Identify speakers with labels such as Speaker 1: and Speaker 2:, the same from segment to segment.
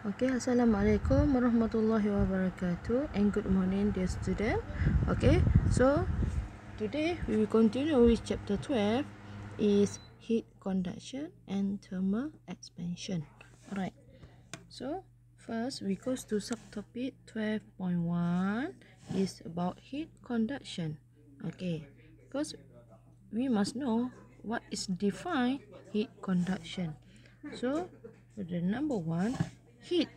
Speaker 1: Okay, Assalamualaikum warahmatullahi wabarakatuh and good morning dear student. Okay, so today we will continue with chapter 12 is heat conduction and thermal expansion. Alright, so first we go to subtopic 12.1 is about heat conduction. Okay, first we must know what is defined heat conduction. So, the number one heat.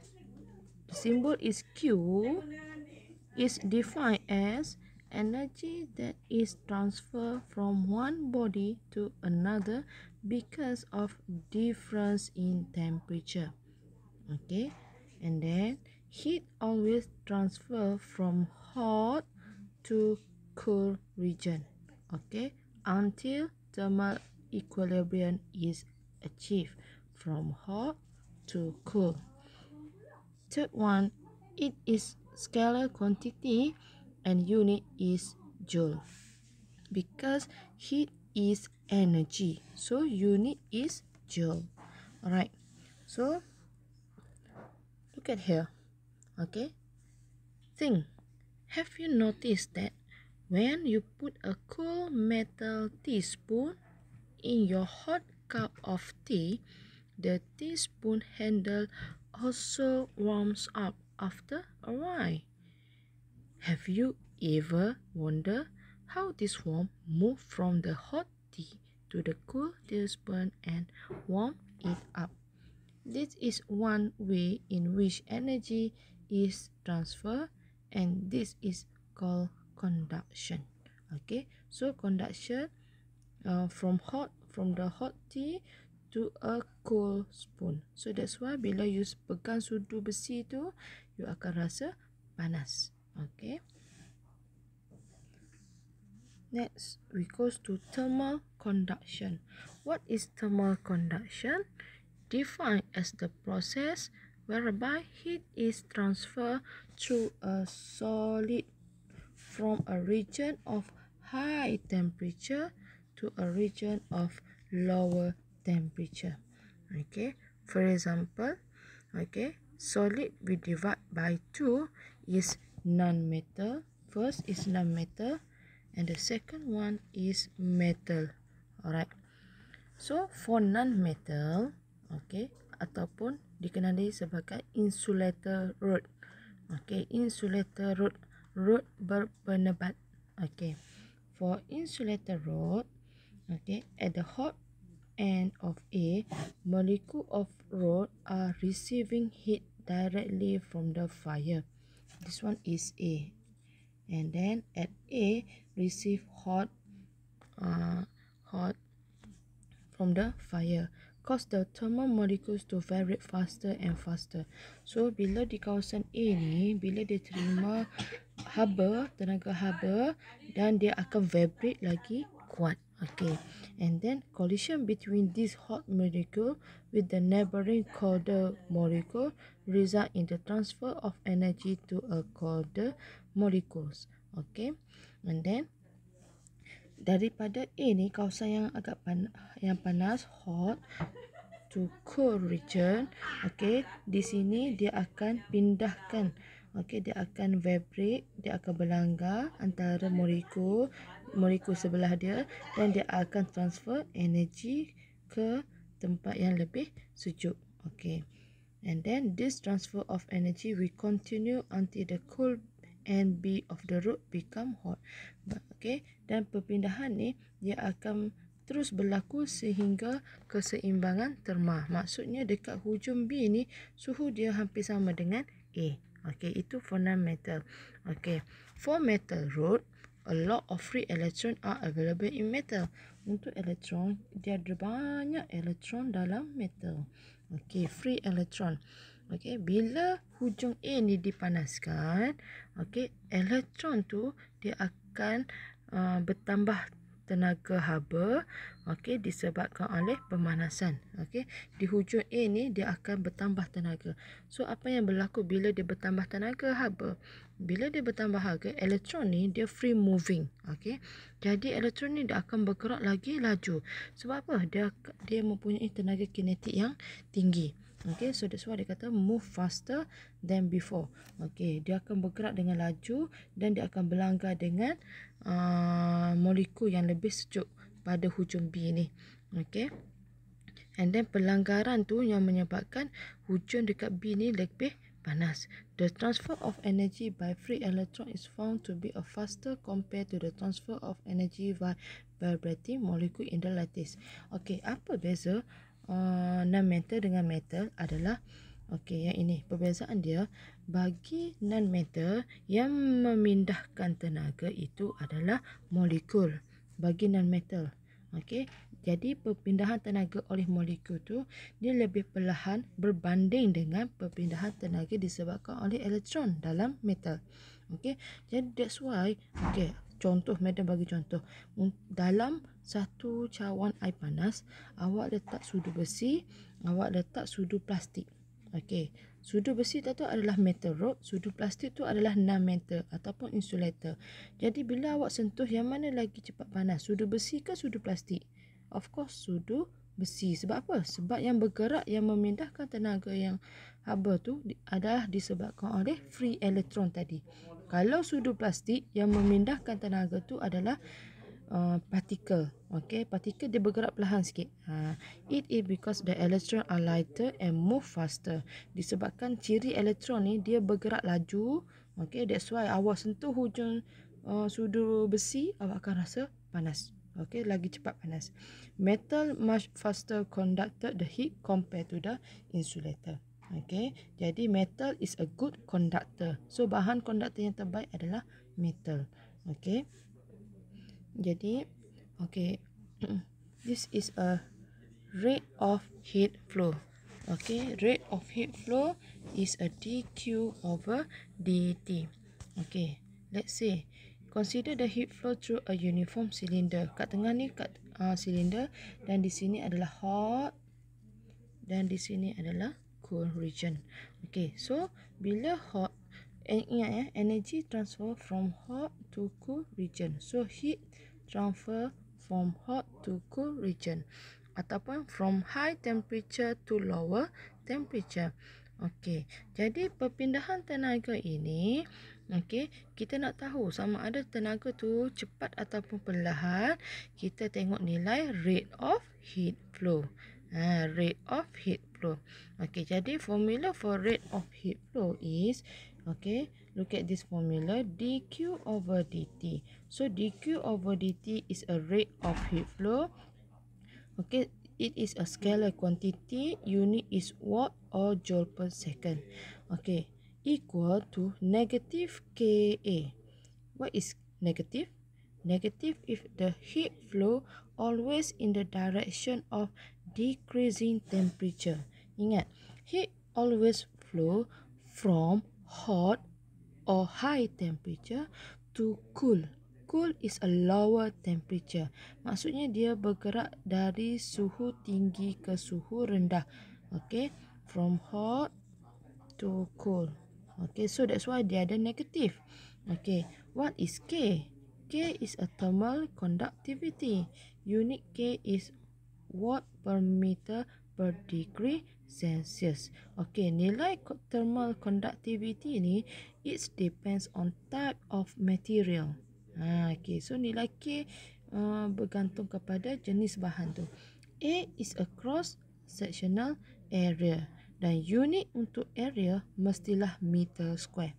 Speaker 1: The symbol is Q is defined as energy that is transferred from one body to another because of difference in temperature okay and then heat always transfer from hot to cool region okay until thermal equilibrium is achieved from hot to cool Third one, it is scalar quantity and unit is joule. Because heat is energy, so unit is joule. Alright, so look at here. Okay, thing, Have you noticed that when you put a cool metal teaspoon in your hot cup of tea, the teaspoon handle also warms up after a while. Have you ever wondered how this warmth moved from the hot tea to the cool tablespoon and warm it up? This is one way in which energy is transferred and this is called conduction. Okay, so conduction uh, from hot from the hot tea to a cold spoon. So that's why bila you pegang sudu besi tu, you akan rasa panas. Okay. Next, we go to thermal conduction. What is thermal conduction? Defined as the process whereby heat is transferred to a solid from a region of high temperature to a region of lower temperature. Okay, for example, okay, solid we divide by two is non-metal. First is non-metal, and the second one is metal. Alright. So for non-metal, okay, ataupun dikenali sebagai insulator rod. Okay, insulator rod, rod berpenebat. Okay, for insulator rod, okay, at the hot end of A, molecule of road are receiving heat directly from the fire. This one is A. And then at A, receive hot, uh, hot from the fire. Cause the thermal molecules to vibrate faster and faster. So, bila di kawasan A ni, bila dia terima haba, tenaga haba, dan dia akan vibrate lagi kuat. Okay, and then collision between this hot molecule with the neighboring colder molecule result in the transfer of energy to a colder molecules. Okay, and then daripada ini ni kawasan yang agak pan yang panas hot to cool region. Okay, di sini dia akan pindahkan. Okey, dia akan vibrate, dia akan berlanggar antara molekul molekul sebelah dia dan dia akan transfer energi ke tempat yang lebih sejuk. Okey. And then this transfer of energy we continue until the cold end B of the root become hot. Okey, dan perpindahan ni dia akan terus berlaku sehingga keseimbangan terma. Maksudnya dekat hujung B ni suhu dia hampir sama dengan A. Okay, itu fundamental. Okay, for metal road, a lot of free electron are available in metal. Untuk elektron, dia ada banyak elektron dalam metal. Okay, free electron. Okay, bila hujung A ni dipanaskan, okay, elektron tu dia akan uh, bertambah tenaga haba okey disebabkan oleh pemanasan okey di hujung A ni dia akan bertambah tenaga so apa yang berlaku bila dia bertambah tenaga haba bila dia bertambah harga elektron ni dia free moving okey jadi elektron ni dia akan bergerak lagi laju sebab apa dia dia mempunyai tenaga kinetik yang tinggi Okay, so that's why dia kata move faster than before. Okay, dia akan bergerak dengan laju dan dia akan berlanggar dengan uh, molekul yang lebih sejuk pada hujung B ni. Okay, and then pelanggaran tu yang menyebabkan hujung dekat B ni lebih panas. The transfer of energy by free electron is found to be a faster compared to the transfer of energy by vibrating molecule in the lattice. Okay, apa beza? uh, non-metal dengan metal adalah Okey, yang ini perbezaan dia bagi non-metal yang memindahkan tenaga itu adalah molekul bagi non-metal. Okey, jadi perpindahan tenaga oleh molekul tu dia lebih perlahan berbanding dengan perpindahan tenaga disebabkan oleh elektron dalam metal. Okey, jadi that's why okey, contoh madam bagi contoh dalam satu cawan air panas awak letak sudu besi awak letak sudu plastik okey sudu besi tu adalah metal rod sudu plastik tu adalah non metal ataupun insulator jadi bila awak sentuh yang mana lagi cepat panas sudu besi ke sudu plastik of course sudu besi sebab apa sebab yang bergerak yang memindahkan tenaga yang haba tu adalah disebabkan oleh free electron tadi kalau sudu plastik yang memindahkan tenaga tu adalah uh, partikel okey partikel dia bergerak perlahan sikit ha it is because the electron are lighter and move faster disebabkan ciri elektron ni dia bergerak laju okey that's why awak sentuh hujung uh, sudu besi awak akan rasa panas okey lagi cepat panas metal much faster conducted the heat compared to the insulator Okay, jadi metal is a good conductor. So bahan konduktor yang terbaik adalah metal. Okay, jadi okay, this is a rate of heat flow. Okay, rate of heat flow is a dQ over dT. Okay, let's say consider the heat flow through a uniform cylinder. Kat tengah ni kat uh, cylinder dan di sini adalah hot dan di sini adalah cool region. Okay, so bila hot, eh, ingat ya, energy transfer from hot to cool region. So heat transfer from hot to cool region, ataupun from high temperature to lower temperature. Okay, jadi perpindahan tenaga ini, okay, kita nak tahu sama ada tenaga tu cepat ataupun perlahan, kita tengok nilai rate of heat flow. Ha, rate of heat flow. Okay, jadi formula for rate of heat flow is, okay, look at this formula, dq over dt. So, dq over dt is a rate of heat flow. Okay, it is a scalar quantity, unit is watt or joule per second. Okay, equal to negative Ka. What is negative? Negative if the heat flow always in the direction of decreasing temperature. Ingat, heat always flow from hot or high temperature to cool. Cool is a lower temperature. Maksudnya dia bergerak dari suhu tinggi ke suhu rendah. Okay, from hot to cool. Okay, so that's why dia ada negatif. Okay, what is K? K is a thermal conductivity. Unit K is watt per meter per degree Celsius. Okay, nilai thermal conductivity ni, it depends on type of material. Ha, okay, so nilai K uh, bergantung kepada jenis bahan tu. A is a cross-sectional area. Dan unit untuk area mestilah meter square.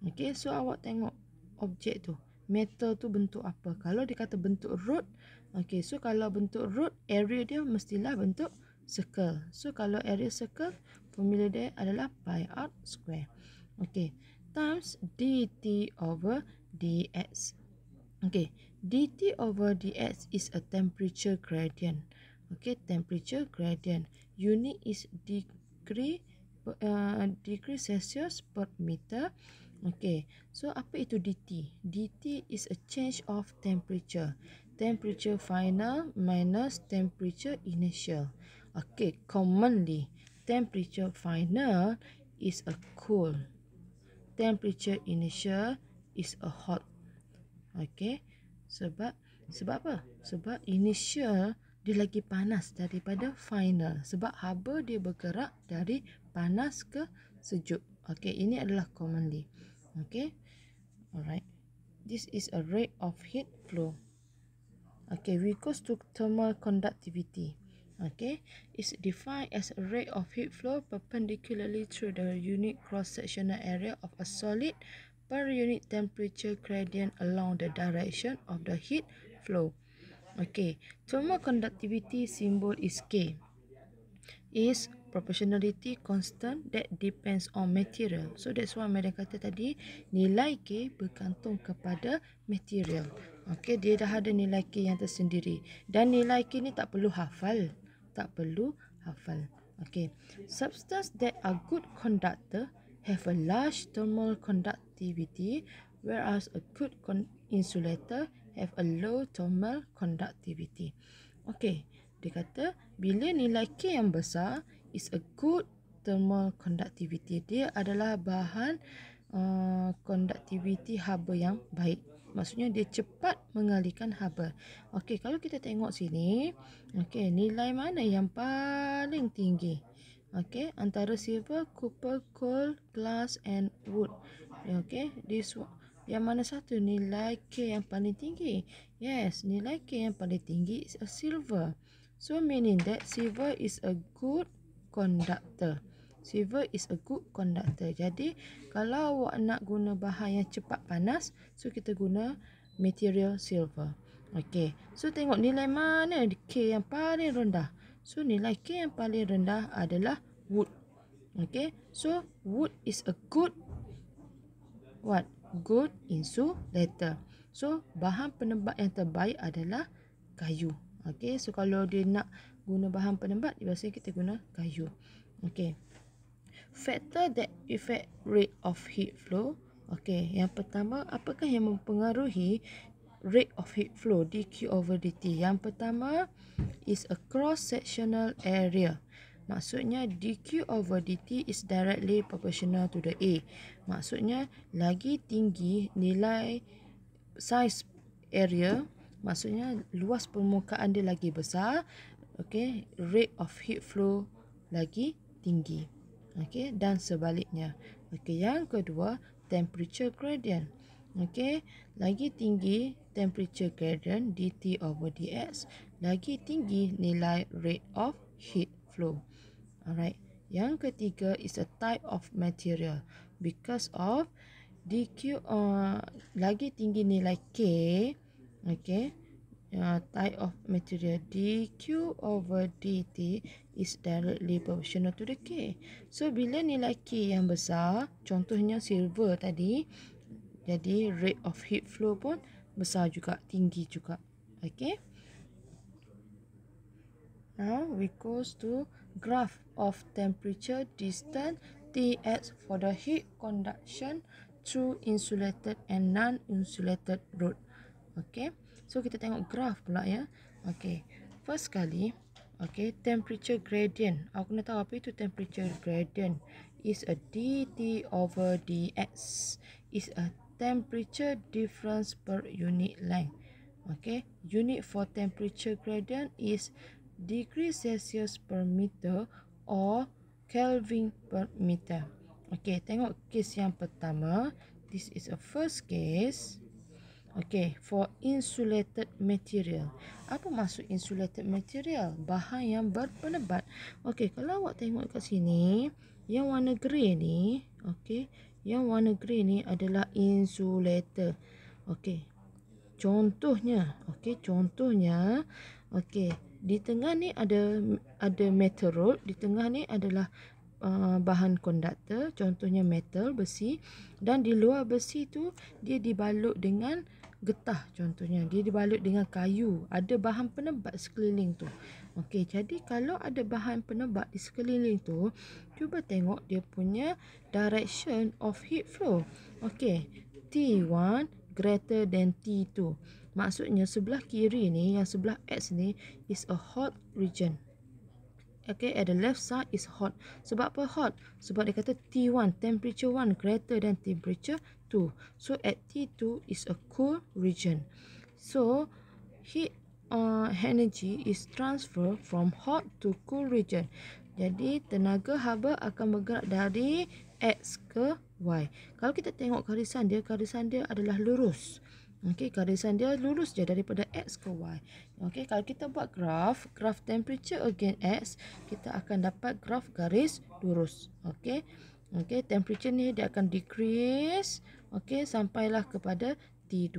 Speaker 1: Okay, so awak tengok objek tu. Metal tu bentuk apa? Kalau dikata bentuk root, okay, so kalau bentuk root, area dia mestilah bentuk circle. So kalau area circle, formula dia adalah pi r square. Okay, times dt over dx. Okay, dt over dx is a temperature gradient. Okay, temperature gradient. Unit is degree per, uh, degree Celsius per meter. Okay, so apa itu dt? dt is a change of temperature. Temperature final minus temperature initial. Okay, commonly, temperature final is a cool. Temperature initial is a hot. Okay, sebab sebab apa? Sebab initial dia lagi panas daripada final. Sebab haba dia bergerak dari panas ke sejuk. Okay, ini adalah commonly. Okay, alright. This is a rate of heat flow. Okay, we go to thermal conductivity okay is defined as a rate of heat flow perpendicularly through the unit cross sectional area of a solid per unit temperature gradient along the direction of the heat flow okay thermal conductivity symbol is k is proportionality constant that depends on material so that's why mereka kata tadi nilai k bergantung kepada material okay dia dah ada nilai k yang tersendiri dan nilai k ni tak perlu hafal tak perlu hafal. Okay. Substance that are good conductor have a large thermal conductivity whereas a good insulator have a low thermal conductivity. Okay. Dia kata bila nilai K yang besar is a good thermal conductivity. Dia adalah bahan uh, conductivity haba yang baik maksudnya dia cepat mengalihkan haba. Okey, kalau kita tengok sini, okey, nilai mana yang paling tinggi? Okey, antara silver, copper, gold, glass and wood. Okey, this one. yang mana satu nilai K yang paling tinggi? Yes, nilai K yang paling tinggi is a silver. So meaning that silver is a good conductor. Silver is a good conductor. Jadi, kalau awak nak guna bahan yang cepat panas, so kita guna material silver. Okay, so tengok nilai mana K yang paling rendah. So, nilai K yang paling rendah adalah wood. Okay, so wood is a good what? Good insulator. So, bahan penembak yang terbaik adalah kayu. Okay, so kalau dia nak guna bahan penembak, biasanya kita guna kayu. Okay faktor that affect rate of heat flow. Okey, yang pertama, apakah yang mempengaruhi rate of heat flow dq over dt? Yang pertama is a cross sectional area. Maksudnya dq over dt is directly proportional to the a. Maksudnya lagi tinggi nilai size area, maksudnya luas permukaan dia lagi besar, okey, rate of heat flow lagi tinggi okey dan sebaliknya okey yang kedua temperature gradient okey lagi tinggi temperature gradient dt over dx lagi tinggi nilai rate of heat flow alright yang ketiga is a type of material because of dq uh, lagi tinggi nilai k okey uh, type of material dq over dt is directly proportional to the K. So, bila nilai K yang besar, contohnya silver tadi, jadi rate of heat flow pun besar juga, tinggi juga. Okay. Now, we go to graph of temperature distance Tx for the heat conduction through insulated and non-insulated road. Okay. So, kita tengok graph pula ya. Okay. First kali, Okay, temperature gradient. Aku nak tahu apa itu temperature gradient. Is a dT over dx. Is a temperature difference per unit length. Okay, unit for temperature gradient is degree Celsius per meter or Kelvin per meter. Okay, tengok kes yang pertama. This is a first case. Okey, for insulated material. Apa maksud insulated material? Bahan yang berpenebat. Okey, kalau awak tengok kat sini, yang warna grey ni, okey. yang warna grey ni adalah insulator. Okey. contohnya, okey. contohnya, okey. di tengah ni ada ada metal road, di tengah ni adalah uh, bahan konduktor, contohnya metal, besi, dan di luar besi tu, dia dibalut dengan getah contohnya dia dibalut dengan kayu ada bahan penebat sekeliling tu okey jadi kalau ada bahan penebat di sekeliling tu cuba tengok dia punya direction of heat flow okey T1 greater than T2 maksudnya sebelah kiri ni yang sebelah X ni is a hot region Okay, at the left side is hot. Sebab apa hot? Sebab dia kata T1, temperature 1 greater than temperature 2. So at T2 is a cool region. So heat uh, energy is transfer from hot to cool region. Jadi tenaga haba akan bergerak dari X ke Y. Kalau kita tengok garisan dia, garisan dia adalah lurus. Okey, garisan dia lurus je daripada X ke Y. Okey, kalau kita buat graf, graf temperature again X, kita akan dapat graf garis lurus. Okey. Okey, temperature ni dia akan decrease. Okey, sampailah kepada T2.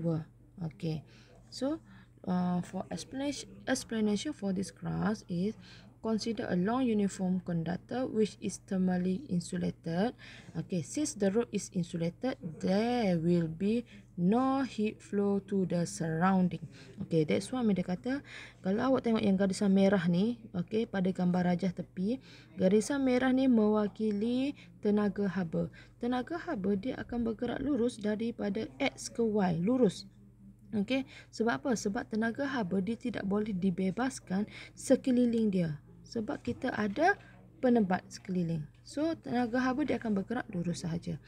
Speaker 1: Okey. So, uh, for explanation, explanation for this class is consider a long uniform conductor which is thermally insulated. Okay, since the road is insulated, there will be no heat flow to the surrounding. Okay, that's why dia kata, kalau awak tengok yang garisan merah ni, okay, pada gambar rajah tepi, garisan merah ni mewakili tenaga haba. Tenaga haba dia akan bergerak lurus daripada X ke Y, lurus. Okey, sebab apa? Sebab tenaga haba dia tidak boleh dibebaskan sekeliling dia sebab kita ada penebat sekeliling. So tenaga haba dia akan bergerak lurus sahaja.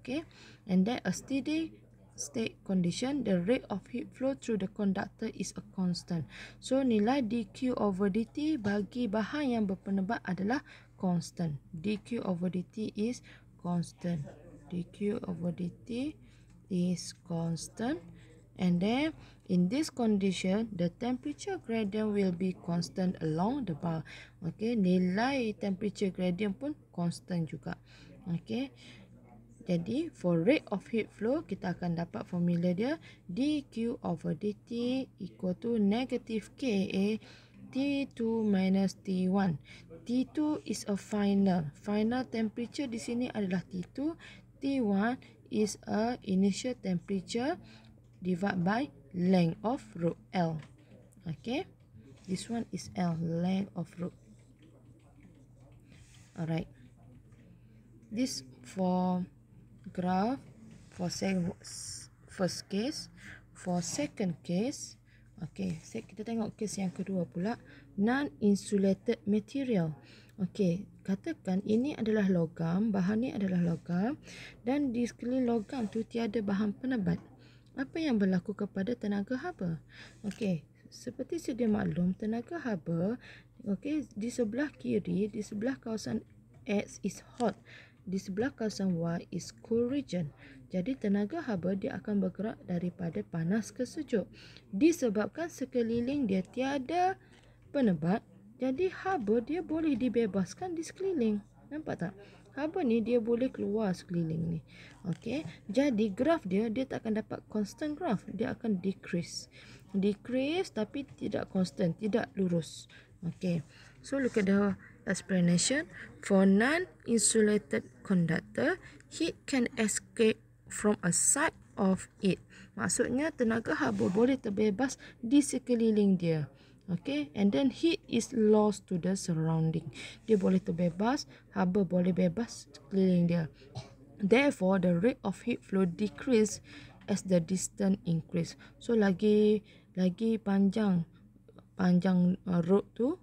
Speaker 1: Okay. And then a steady state condition, the rate of heat flow through the conductor is a constant. So nilai dQ over dT bagi bahan yang berpenebat adalah constant. dQ over dT is constant. dQ over dT is constant. And then In this condition, the temperature gradient will be constant along the bar. Okay, nilai temperature gradient pun constant juga. Okay, jadi for rate of heat flow, kita akan dapat formula dia. dQ over dT equal to negative KA T2 minus T1. T2 is a final. Final temperature di sini adalah T2. T1 is a initial temperature divided by length of rope L. Okay. This one is L, length of rope. Alright. This for graph, for first case. For second case, okay, so kita tengok case yang kedua pula. Non-insulated material. Okay, katakan ini adalah logam, bahan ini adalah logam. Dan di sekeliling logam tu tiada bahan penebat apa yang berlaku kepada tenaga haba? Okey, seperti sedia maklum, tenaga haba okey, di sebelah kiri, di sebelah kawasan X is hot. Di sebelah kawasan Y is cool region. Jadi tenaga haba dia akan bergerak daripada panas ke sejuk. Disebabkan sekeliling dia tiada penebat, jadi haba dia boleh dibebaskan di sekeliling. Nampak tak? Apa ni dia boleh keluar sekeliling ni. Okey. Jadi graf dia dia tak akan dapat constant graf. Dia akan decrease. Decrease tapi tidak constant, tidak lurus. Okey. So look at the explanation for non insulated conductor heat can escape from a side of it. Maksudnya tenaga haba boleh terbebas di sekeliling dia. Okay, and then heat is lost to the surrounding. Dia boleh terbebas, haba boleh bebas keliling dia. Therefore, the rate of heat flow decrease as the distance increase. So, lagi lagi panjang panjang uh, road tu,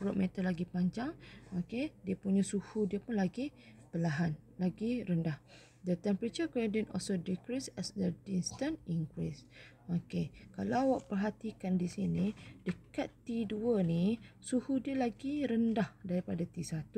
Speaker 1: road meter lagi panjang, okay, dia punya suhu dia pun lagi perlahan, lagi rendah. The temperature gradient also decrease as the distance increase. Okey, kalau awak perhatikan di sini dekat T2 ni suhu dia lagi rendah daripada T1.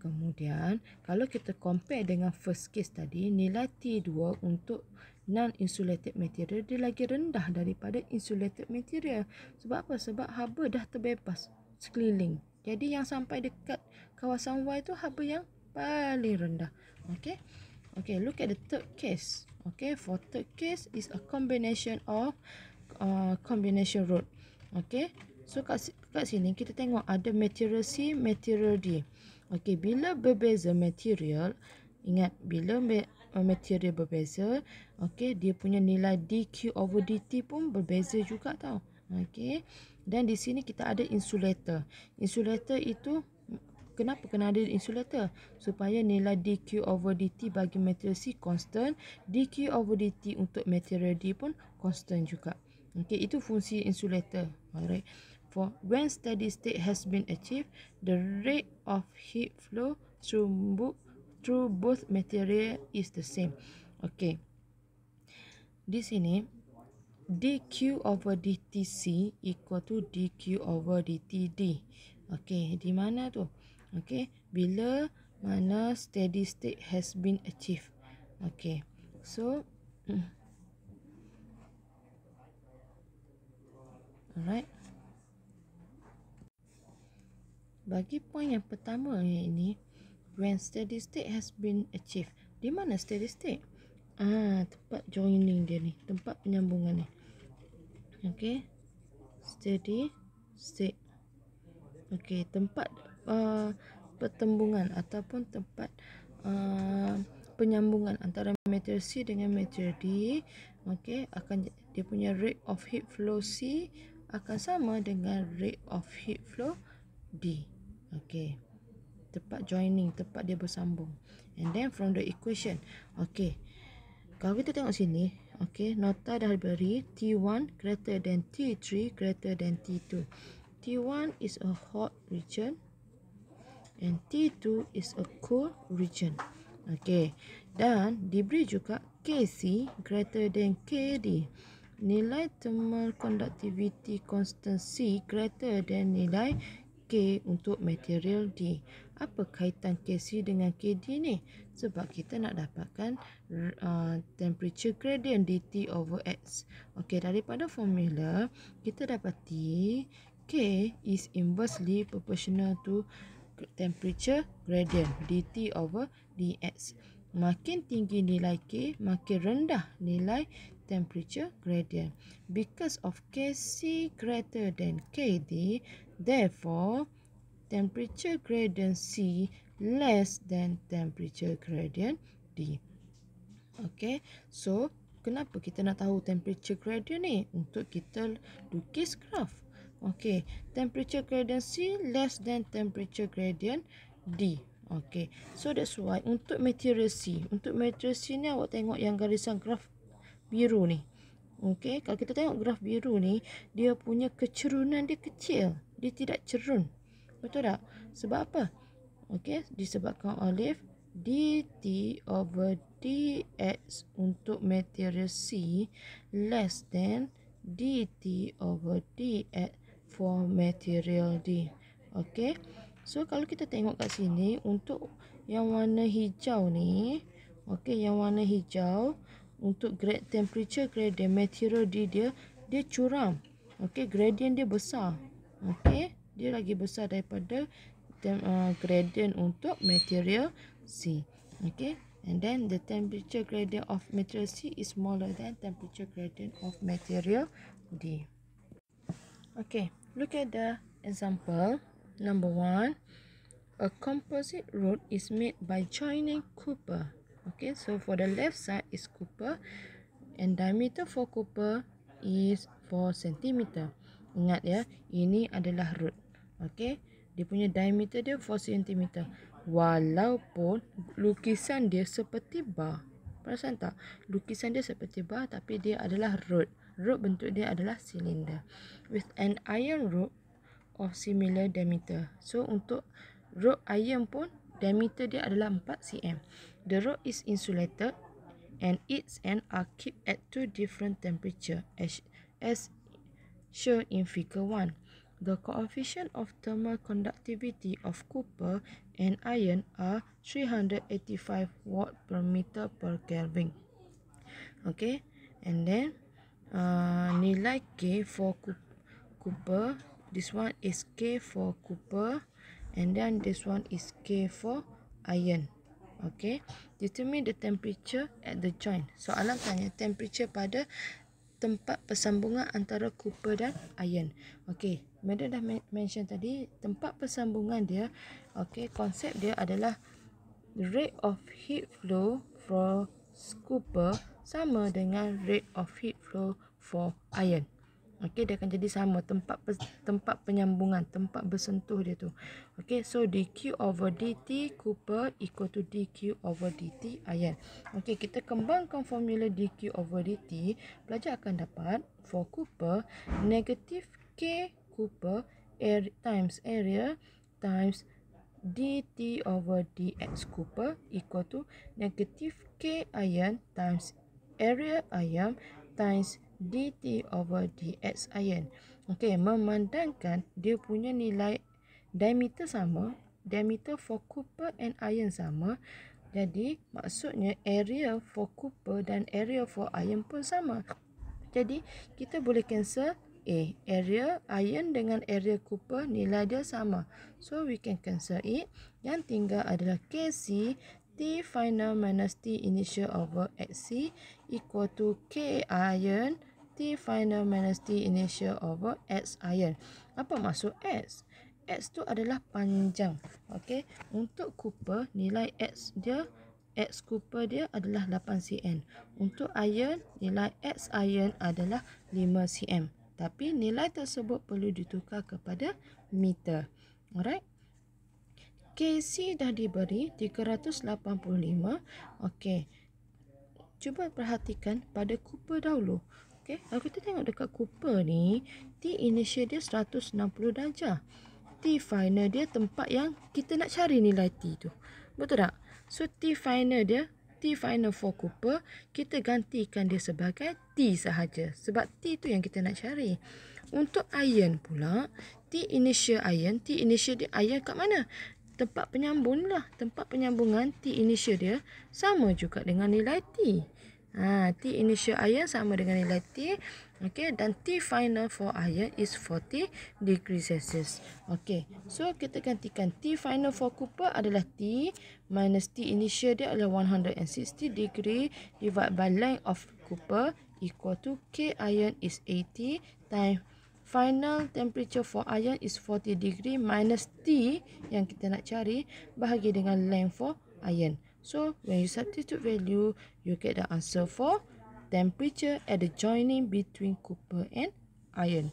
Speaker 1: Kemudian kalau kita compare dengan first case tadi nilai T2 untuk non insulated material dia lagi rendah daripada insulated material. Sebab apa? Sebab haba dah terbebas sekeliling. Jadi yang sampai dekat kawasan Y tu haba yang paling rendah. Okey. okay, look at the third case okay for third case is a combination of uh, combination road okay so kat, kat sini kita tengok ada material C material D okay bila berbeza material ingat bila uh, material berbeza okay dia punya nilai dq over dt pun berbeza juga tau okay dan di sini kita ada insulator insulator itu kenapa kena ada insulator lah. supaya nilai dq over dt bagi material C constant dq over dt untuk material D pun constant juga Okay, itu fungsi insulator lah. alright for when steady state has been achieved the rate of heat flow through through both material is the same Okay, di sini dq over dtc equal to dq over dtd Okay, di mana tu? Okay, bila mana steady state has been achieved. Okay, so mm. alright. Bagi poin yang pertama yang ini, when steady state has been achieved. Di mana steady state? Ah, tempat joining dia ni, tempat penyambungan ni. Okay, steady state. Okay, tempat Eh, pertembungan ataupun tempat uh, penyambungan antara material C dengan material D okey akan dia punya rate of heat flow C akan sama dengan rate of heat flow D okey tempat joining tempat dia bersambung and then from the equation okey kalau kita tengok sini okey nota dah beri T1 greater than T3 greater than T2 T1 is a hot region and T2 is a cold region. Okay. Dan diberi juga Kc greater than Kd. Nilai thermal conductivity constant C greater than nilai K untuk material D. Apa kaitan Kc dengan Kd ni? Sebab kita nak dapatkan uh, temperature gradient dT over X. Okey, daripada formula, kita dapati K is inversely proportional to temperature gradient dt over dx. Makin tinggi nilai K, makin rendah nilai temperature gradient. Because of Kc greater than Kd, therefore temperature gradient C less than temperature gradient D. Okay, so kenapa kita nak tahu temperature gradient ni? Untuk kita lukis graf. Okey, temperature gradient C less than temperature gradient D. Okey, so that's why untuk material C. Untuk material C ni awak tengok yang garisan graf biru ni. Okey, kalau kita tengok graf biru ni, dia punya kecerunan dia kecil. Dia tidak cerun. Betul tak? Sebab apa? Okey, disebabkan oleh dt over dx untuk material C less than dt over dx for material D. Okey. So kalau kita tengok kat sini untuk yang warna hijau ni, okey yang warna hijau untuk grade temperature gradient material D dia dia curam. Okey, gradient dia besar. Okey, dia lagi besar daripada uh, gradient untuk material C. Okey. And then the temperature gradient of material C is smaller than temperature gradient of material D. Okay, Look at the example. Number one, a composite road is made by joining copper. Okay, so for the left side is copper, and diameter for copper is four centimeter. Ingat ya, ini adalah road. Okay, dia punya diameter dia 4 cm. Walaupun lukisan dia seperti bar. Perasan tak? Lukisan dia seperti bar tapi dia adalah road. Rope bentuk dia adalah silinder with an iron rope of similar diameter. So untuk rope iron pun diameter dia adalah 4 cm. The rope is insulated and its end are kept at two different temperature as, as shown in figure 1. The coefficient of thermal conductivity of copper and iron are 385 watt per meter per Kelvin. Okay, and then Uh, nilai K for Cooper. This one is K for Cooper. And then this one is K for iron. Okay. Determine the temperature at the joint. So alam tanya temperature pada tempat persambungan antara Cooper dan iron. Okay. Mereka dah mention tadi tempat persambungan dia. Okay. Konsep dia adalah rate of heat flow for Cooper sama dengan rate of heat flow for iron. Okey, dia akan jadi sama tempat tempat penyambungan, tempat bersentuh dia tu. Okey, so dq over dt copper equal to dq over dt iron. Okey, kita kembangkan formula dq over dt, pelajar akan dapat for copper negative k copper area times area times dt over dx Cooper equal to negative k iron times area ayam times dt over dx ayam. Okey, memandangkan dia punya nilai diameter sama, diameter for Cooper and ayam sama. Jadi, maksudnya area for Cooper dan area for ayam pun sama. Jadi, kita boleh cancel A. Area ayam dengan area Cooper nilai dia sama. So, we can cancel it. Yang tinggal adalah KC T final minus T initial over XC equal to K iron T final minus T initial over X iron. Apa maksud X? X tu adalah panjang. Okey. Untuk Cooper, nilai X dia, X Cooper dia adalah 8 cm. Untuk iron, nilai X iron adalah 5 cm. Tapi nilai tersebut perlu ditukar kepada meter. Alright. KC dah diberi 385. Okey cuba perhatikan pada Cooper dahulu. Okey, kalau kita tengok dekat Cooper ni, T initial dia 160 darjah. T final dia tempat yang kita nak cari nilai T tu. Betul tak? So T final dia, T final for Cooper, kita gantikan dia sebagai T sahaja. Sebab T tu yang kita nak cari. Untuk iron pula, T initial iron, T initial dia iron kat mana? tempat penyambung lah. Tempat penyambungan T initial dia sama juga dengan nilai T. Ha, T initial iron sama dengan nilai T. Okay, dan T final for iron is 40 degree Celsius. Okay, so kita gantikan T final for copper adalah T minus T initial dia adalah 160 degree divided by length of copper equal to K iron is 80 times final temperature for iron is 40 degree minus T yang kita nak cari bahagi dengan length for iron. So, when you substitute value, you get the answer for temperature at the joining between copper and iron.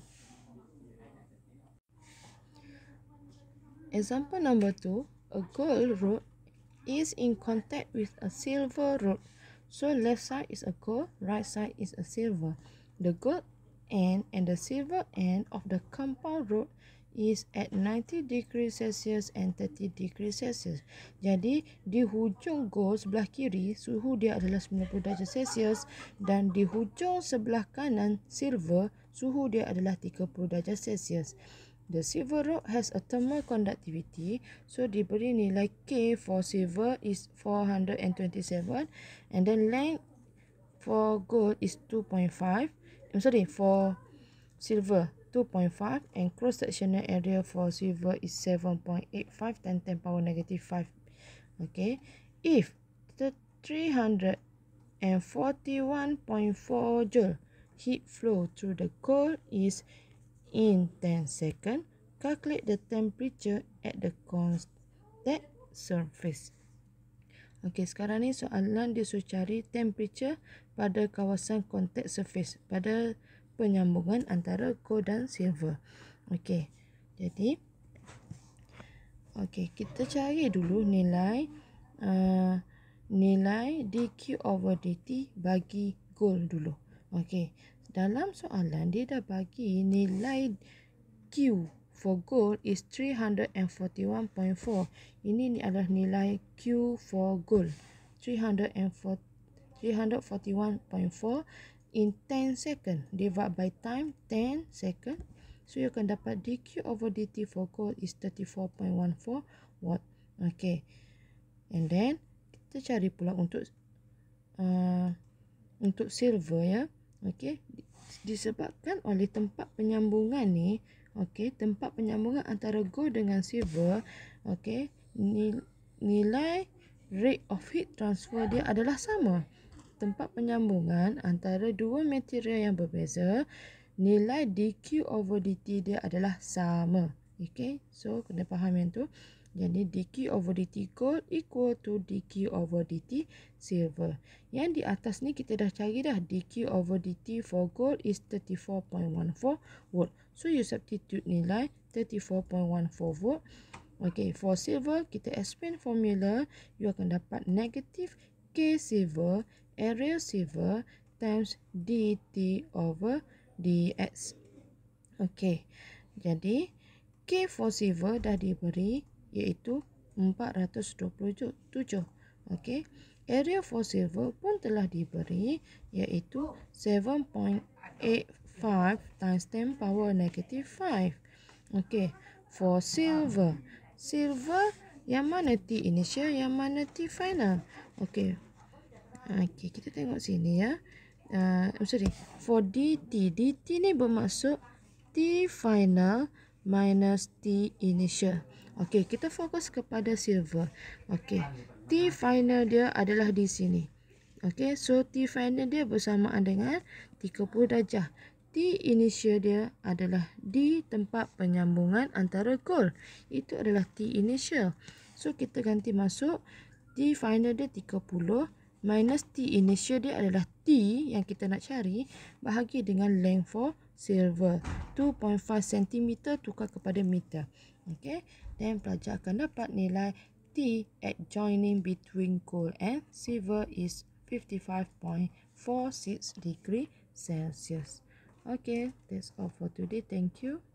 Speaker 1: Example number two, a gold rod is in contact with a silver rod. So, left side is a gold, right side is a silver. The gold end and the silver end of the compound rod is at 90 degrees Celsius and 30 degrees Celsius. Jadi di hujung gold sebelah kiri suhu dia adalah 90 darjah Celsius dan di hujung sebelah kanan silver suhu dia adalah 30 darjah Celsius. The silver rod has a thermal conductivity so diberi nilai K for silver is 427 and then length for gold is 2.5 I'm sorry for silver 2.5 and cross sectional area for silver is 7.85 10 10 power negative 5 okay if the 341.4 joule heat flow through the core is in 10 seconds calculate the temperature at the constant surface Okey, sekarang ni soalan dia suruh cari temperature pada kawasan contact surface pada penyambungan antara gold dan silver. Okey. Jadi Okey, kita cari dulu nilai uh, nilai dq over dt bagi gold dulu. Okey. Dalam soalan dia dah bagi nilai q for gold is 341.4 ini ni adalah nilai Q for gold 341.4 in 10 second divide by time 10 second so you can dapat dq over dt for gold is 34.14 watt okay and then kita cari pula untuk uh, untuk silver ya okay disebabkan oleh tempat penyambungan ni Okey, tempat penyambungan antara gold dengan silver, okey, nilai rate of heat transfer dia adalah sama. Tempat penyambungan antara dua material yang berbeza, nilai dq over dt dia adalah sama. Okey, so kena faham yang tu. Jadi dq over dt gold equal to dq over dt silver. Yang di atas ni kita dah cari dah dq over dt for gold is 34.14 volt. So you substitute nilai 34.14 volt. Okay, for silver kita expand formula. You akan dapat negative k silver area silver times dt over dx. Okay, jadi k for silver dah diberi iaitu 427. Okey. Area for silver pun telah diberi iaitu 7.85 times 10 power negative 5. Okey. For silver. Silver yang mana T initial, yang mana T final. Okey. Okey, kita tengok sini ya. Uh, sorry. For DT. DT ni bermaksud T final minus T initial. Okey, kita fokus kepada silver. Okey. T final dia adalah di sini. Okey, so T final dia bersamaan dengan 30 darjah. T initial dia adalah di tempat penyambungan antara goal. Itu adalah T initial. So kita ganti masuk T final dia 30 minus T initial dia adalah T yang kita nak cari bahagi dengan length for silver 2.5 cm tukar kepada meter. Okey then pelajar akan dapat nilai T at joining between gold and silver is 55.46 degree Celsius. Okay, that's all for today. Thank you.